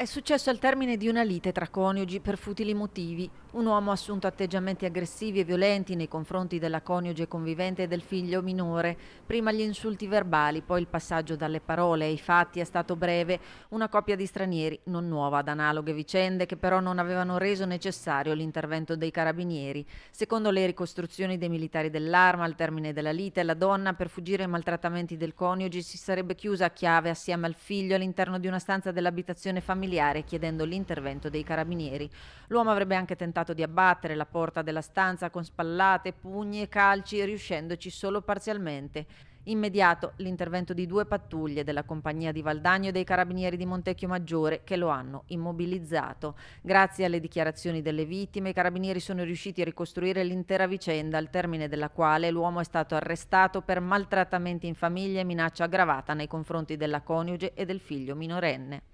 È successo al termine di una lite tra coniugi per futili motivi. Un uomo ha assunto atteggiamenti aggressivi e violenti nei confronti della coniuge convivente e del figlio minore. Prima gli insulti verbali, poi il passaggio dalle parole ai fatti è stato breve. Una coppia di stranieri, non nuova ad analoghe vicende, che però non avevano reso necessario l'intervento dei carabinieri. Secondo le ricostruzioni dei militari dell'arma, al termine della lite, la donna, per fuggire ai maltrattamenti del coniuge, si sarebbe chiusa a chiave assieme al figlio all'interno di una stanza dell'abitazione familiare familiare chiedendo l'intervento dei carabinieri. L'uomo avrebbe anche tentato di abbattere la porta della stanza con spallate, pugni e calci, riuscendoci solo parzialmente. Immediato l'intervento di due pattuglie della compagnia di Valdagno e dei carabinieri di Montecchio Maggiore che lo hanno immobilizzato. Grazie alle dichiarazioni delle vittime, i carabinieri sono riusciti a ricostruire l'intera vicenda, al termine della quale l'uomo è stato arrestato per maltrattamenti in famiglia e minaccia aggravata nei confronti della coniuge e del figlio minorenne.